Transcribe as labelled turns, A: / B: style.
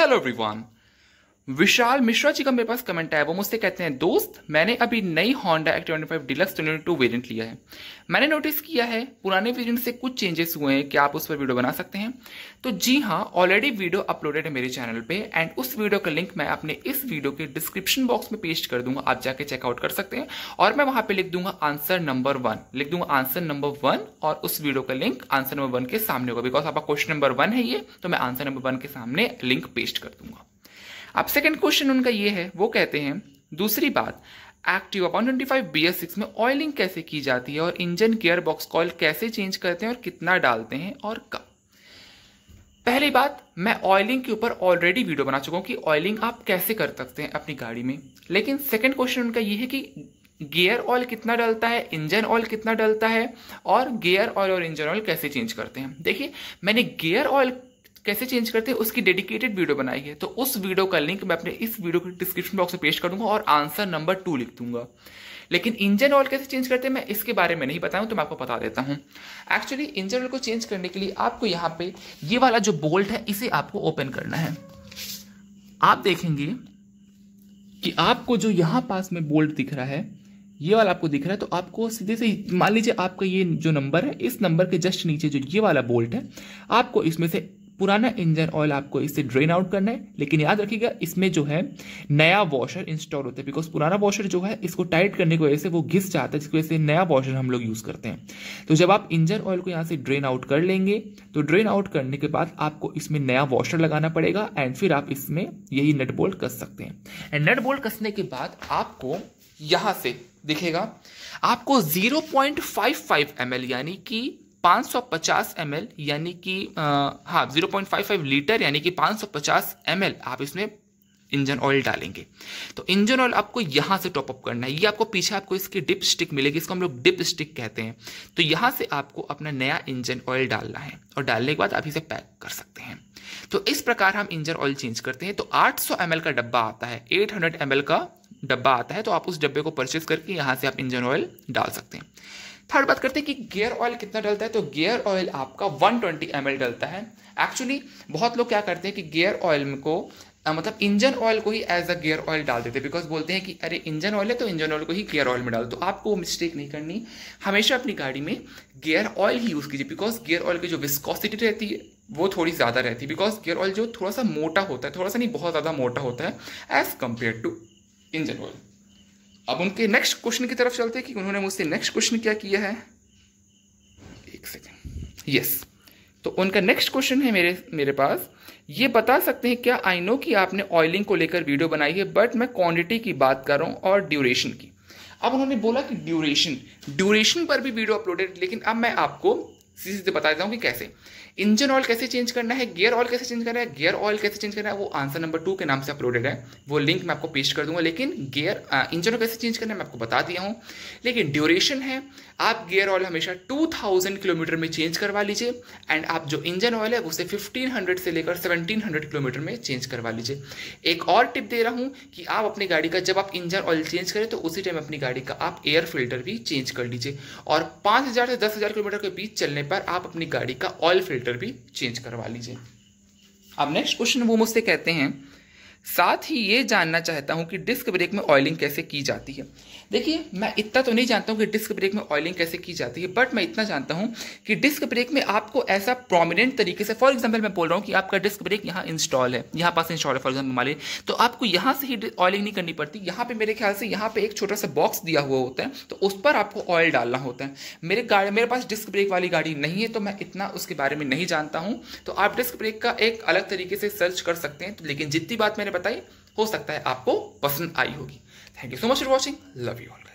A: Hello everyone विशाल मिश्रा जी का मेरे पास comment आया वो मुझसे कहते हैं दोस्त मैंने अभी नई act twenty five deluxe two variant लिया है मैंने नोटिस किया है पुराने वेरियंट से कुछ चेंजेस हुए हैं क्या आप उस पर वीडियो बना सकते हैं तो जी हाँ ऑलरेडी वीडियो अपलोडेड है मेरे चैनल पे एंड उस वीडियो का लिंक मैं अपने इस वीडियो के डिस्क्रिप्शन बॉक्स में पेस्ट कर दूंगा आप जाके चेकआउट कर सकते हैं और मैं वहां पर लिख दूंगा आंसर नंबर वन लिख दूंगा आंसर नंबर वन और उस वीडियो का लिंक आंसर नंबर वन के सामने होगा बिकॉज आपका क्वेश्चन नंबर वन है ये तो मैं आंसर नंबर वन के सामने लिंक पेस्ट कर दूंगा अब सेकेंड क्वेश्चन उनका ये है वो कहते हैं दूसरी बात active upon twenty five B S six में ऑयलिंग कैसे की जाती है और इंजन केयर बॉक्स कॉयल कैसे चेंज करते हैं और कितना डालते हैं और कब पहली बात मैं ऑयलिंग के ऊपर ऑलरेडी वीडियो बना चुका हूँ कि ऑयलिंग आप कैसे कर सकते हैं अपनी गाड़ी में लेकिन सेकंड क्वेश्चन उनका ये है कि गियर ऑयल कितना डलता है इंजन ऑयल कितना डलता है और गियर ऑयल और इंजन ऑयल कैसे चेंज करते हैं देखिए मैंने गियर ऑयल कैसे चेंज करते हैं उसकी डेडिकेटेड वीडियो बनाई है तो उस वीडियो का लिंक मैं अपने इस वीडियो के डिस्क्रिप्शन बॉक्स में पेश करूंगा और आंसर नंबर टू लिख दूंगा लेकिन इंजन ऑयल कैसे चेंज करते हैं मैं इसके बारे में नहीं बताऊँ तो मैं आपको बता देता हूँ एक्चुअली इंजन ऑयल को चेंज करने के लिए आपको यहाँ पे ये वाला जो बोल्ट है इसे आपको ओपन करना है आप देखेंगे कि आपको जो यहाँ पास में बोल्ट दिख रहा है ये वाला आपको दिख रहा है तो आपको सीधे से मान लीजिए आपका ये जो नंबर है इस नंबर के जस्ट नीचे जो ये वाला बोल्ट है आपको इसमें से पुराना इंजन ऑयल आपको इससे ड्रेन आउट करना है लेकिन याद रखिएगा इसमें जो है नया वॉशर इंस्टॉल होता है बिकॉज पुराना वॉशर जो है इसको टाइट करने की वजह से वो घिस जाता है जिसकी वजह से नया वॉशर हम लोग यूज़ करते हैं तो जब आप इंजन ऑयल को यहाँ से ड्रेन आउट कर लेंगे तो ड्रेन आउट करने के बाद आपको इसमें नया वॉशर लगाना पड़ेगा एंड फिर आप इसमें यही नट बोल्ट कस सकते हैं एंड नट बोल्ट कसने के बाद आपको यहाँ से देखेगा आपको 0.55 पॉइंट यानी कि 550 ml यानी कि हाँ 0.55 लीटर यानी कि 550 ml आप इसमें इंजन ऑयल डालेंगे तो इंजन ऑयल आपको यहाँ से टॉपअप करना है ये आपको पीछे आपको इसकी डिप स्टिक मिलेगी इसको हम लोग डिप स्टिक कहते हैं तो यहां से आपको अपना नया इंजन ऑयल डालना है और डालने के बाद आप इसे पैक कर सकते हैं तो इस प्रकार हम इंजन ऑयल चेंज करते हैं तो 800 सौ का डब्बा आता है 800 हंड्रेड का डब्बा आता है तो आप उस डब्बे को परचेज करके यहाँ से आप इंजन ऑयल डाल सकते हैं थर्ड बात करते हैं कि गेयर ऑयल कितना डलता है तो गेयर ऑयल आपका 120 ट्वेंटी डलता है एक्चुअली बहुत लोग क्या करते हैं कि गेयर ऑयल को मतलब इंजन ऑयल को ही एज अ गेयर ऑयल डाल देते हैं बिकॉज बोलते हैं कि अरे इंजन ऑयल है तो इंजन ऑयल को ही गेयर ऑयल में डाल तो आपको वो मिस्टेक नहीं करनी हमेशा अपनी गाड़ी में गेयर ऑयल ही यूज़ कीजिए बिकॉज गेयर ऑयल की जो विस्कॉसिटी रहती है वो थोड़ी ज़्यादा रहती है बिकॉज गेयर ऑयल जो थोड़ा सा मोटा होता है थोड़ा सा नहीं बहुत ज़्यादा मोटा होता है as compare to engine oil अब उनके नेक्स्ट क्वेश्चन की तरफ चलते हैं कि उन्होंने मुझसे नेक्स्ट क्वेश्चन क्या किया है एक सेकेंड यस तो उनका नेक्स्ट क्वेश्चन है मेरे मेरे पास ये बता सकते हैं क्या आई नो कि आपने ऑयलिंग को लेकर वीडियो बनाई है बट मैं क्वांटिटी की बात कर रहा हूं और ड्यूरेशन की अब उन्होंने बोला कि ड्यूरेशन ड्यूरेशन पर भी वीडियो अपलोडेड लेकिन अब मैं आपको सीधे बता देता हूं कि कैसे इंजन ऑयल कैसे चेंज करना है गियर ऑयल कैसे चेंज करना है गियर ऑयल कैसे चेंज करना है वो आंसर नंबर टू के नाम से अपलोडेड है वो लिंक मैं आपको पेश कर दूंगा लेकिन गियर इंजन ऑयल कैसे चेंज करना है मैं आपको बता दिया हूँ लेकिन ड्यूरेशन है आप गियर ऑयल हमेशा टू थाउजेंड किलोमीटर में चेंज करवा लीजिए एंड आप जो इंजन ऑयल है उसे फिफ्टीन हंड्रेड से लेकर सेवनटीन हंड्रेड किलोमीटर में चेंज करवा लीजिए एक और टिप दे रहा हूँ कि आप अपनी गाड़ी का जब आप इंजन ऑयल चेंज करें तो उसी टाइम अपनी गाड़ी का आप एयर फिल्टर भी चेंज कर लीजिए और पाँच हज़ार से दस हज़ार किलोमीटर के बीच चलने पर आप अपनी गाड़ी का ऑयल फिल्टर फिल्टर भी चेंज करवा लीजिए अब नेक्स्ट क्वेश्चन वो मुझसे कहते हैं साथ ही ये जानना चाहता हूँ कि डिस्क ब्रेक में ऑयलिंग कैसे की जाती है देखिए मैं इतना तो नहीं जानता हूँ कि डिस्क ब्रेक में ऑयलिंग कैसे की जाती है बट मैं इतना जानता हूँ कि डिस्क ब्रेक में आपको ऐसा प्रोमिनेंट तरीके से फॉर एग्जाम्पल मैं बोल रहा हूँ कि आपका डिस्क ब्रेक यहाँ इंस्टॉल है यहाँ पास इंस्टॉल है फॉर एग्जाम्पल हमारे तो आपको यहाँ से ही ऑयलिंग नहीं करनी पड़ती यहाँ पर मेरे ख्याल से यहाँ पर एक छोटा सा बॉक्स दिया हुआ होता है तो उस पर आपको ऑयल डालना होता है मेरे गाड़ी मेरे पास डिस्क ब्रेक वाली गाड़ी नहीं है तो मैं इतना उसके बारे में नहीं जानता हूँ तो आप डिस्क ब्रेक का एक अलग तरीके से सर्च कर सकते हैं तो लेकिन जितनी बात मैंने मैंने बताई हो सकता है आपको पसंद आई होगी thank you so much for watching love you all